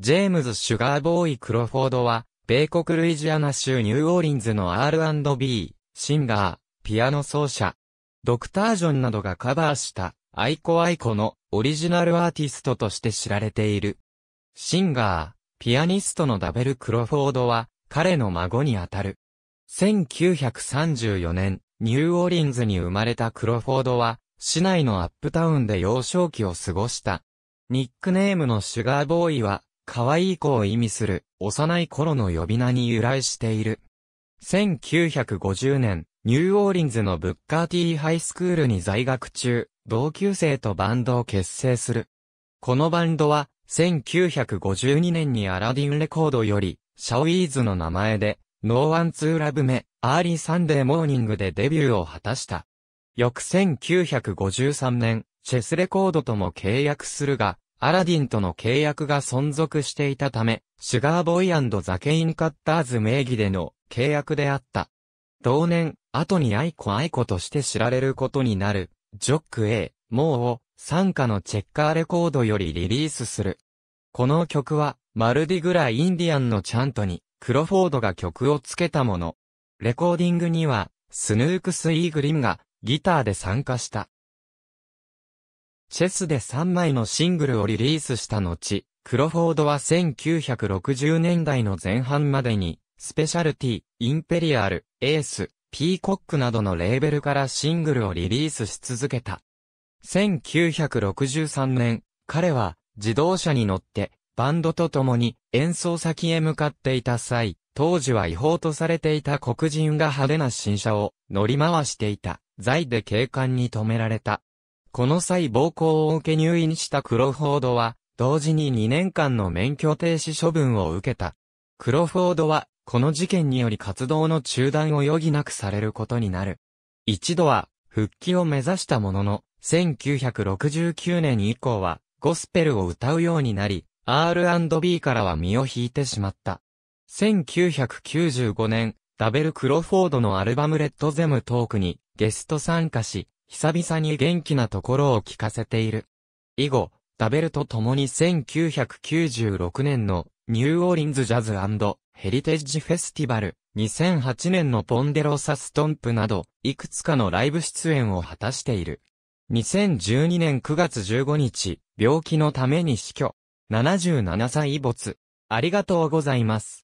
ジェームズ・シュガーボーイ・クロフォードは、米国ルイジアナ州ニューオーリンズの R&B、シンガー、ピアノ奏者、ドクター・ジョンなどがカバーした、アイコ・アイコのオリジナルアーティストとして知られている。シンガー、ピアニストのダベル・クロフォードは、彼の孫にあたる。1934年、ニューオーリンズに生まれたクロフォードは、市内のアップタウンで幼少期を過ごした。ニックネームのシュガーボーイは、可愛い子を意味する、幼い頃の呼び名に由来している。1950年、ニューオーリンズのブッカーティーハイスクールに在学中、同級生とバンドを結成する。このバンドは、1952年にアラディンレコードより、シャウイーズの名前で、ノーワンツーラブ目、アーリーサンデーモーニングでデビューを果たした。翌1953年、チェスレコードとも契約するが、アラディンとの契約が存続していたため、シュガーボーイザケイン・カッターズ名義での契約であった。同年、後にアイコアイコとして知られることになる、ジョック A、モーを、参加のチェッカーレコードよりリリースする。この曲は、マルディグラインディアンのチャントに、クロフォードが曲をつけたもの。レコーディングには、スヌークス・イーグリムが、ギターで参加した。チェスで3枚のシングルをリリースした後、クロフォードは1960年代の前半までに、スペシャルティ、インペリアル、エース、ピーコックなどのレーベルからシングルをリリースし続けた。1963年、彼は自動車に乗ってバンドと共に演奏先へ向かっていた際、当時は違法とされていた黒人が派手な新車を乗り回していた在で警官に止められた。この際暴行を受け入院したクロフォードは、同時に2年間の免許停止処分を受けた。クロフォードは、この事件により活動の中断を余儀なくされることになる。一度は、復帰を目指したものの、1969年以降は、ゴスペルを歌うようになり、R&B からは身を引いてしまった。1995年、ダベル・クロフォードのアルバムレッドゼムトークにゲスト参加し、久々に元気なところを聞かせている。以後、ダベルと共に1996年のニューオーリンズジャズヘリテージフェスティバル、2008年のポンデロサストンプなど、いくつかのライブ出演を果たしている。2012年9月15日、病気のために死去。77歳没。ありがとうございます。